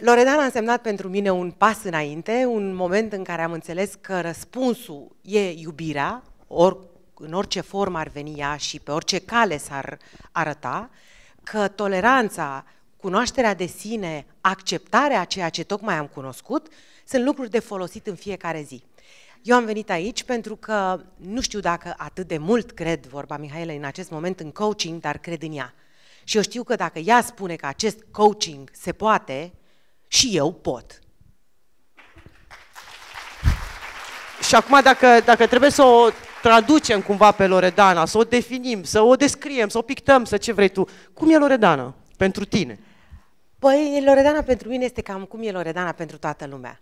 Loredana a însemnat pentru mine un pas înainte, un moment în care am înțeles că răspunsul e iubirea, or, în orice formă ar veni ea și pe orice cale s-ar arăta, că toleranța, cunoașterea de sine, acceptarea a ceea ce tocmai am cunoscut, sunt lucruri de folosit în fiecare zi. Eu am venit aici pentru că nu știu dacă atât de mult cred, vorba Mihaela, în acest moment în coaching, dar cred în ea. Și eu știu că dacă ea spune că acest coaching se poate, și eu pot. Și acum, dacă, dacă trebuie să o traducem cumva pe Loredana, să o definim, să o descriem, să o pictăm, să ce vrei tu, cum e Loredana pentru tine? Păi, Loredana pentru mine este cam cum e Loredana pentru toată lumea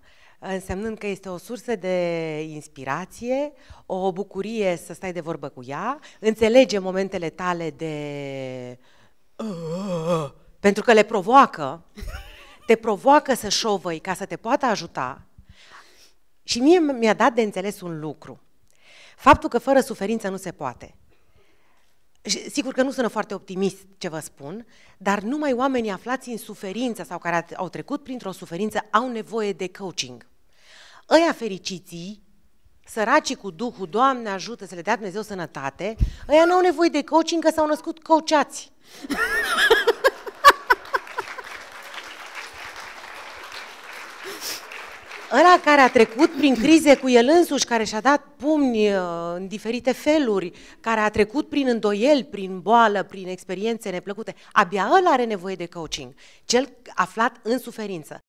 însemnând că este o sursă de inspirație, o bucurie să stai de vorbă cu ea, înțelege momentele tale de... Uh, pentru că le provoacă te provoacă să șovăi ca să te poată ajuta. Și mie mi-a dat de înțeles un lucru. Faptul că fără suferință nu se poate. Și sigur că nu sună foarte optimist ce vă spun, dar numai oamenii aflați în suferință sau care au trecut printr-o suferință au nevoie de coaching. Ăia fericiții, săracii cu Duhul, Doamne ajută să le dea Dumnezeu sănătate, ăia nu au nevoie de coaching că s-au născut coachați. Ăla care a trecut prin crize cu el însuși, care și-a dat pumni uh, în diferite feluri, care a trecut prin îndoieli, prin boală, prin experiențe neplăcute, abia ăla are nevoie de coaching. Cel aflat în suferință.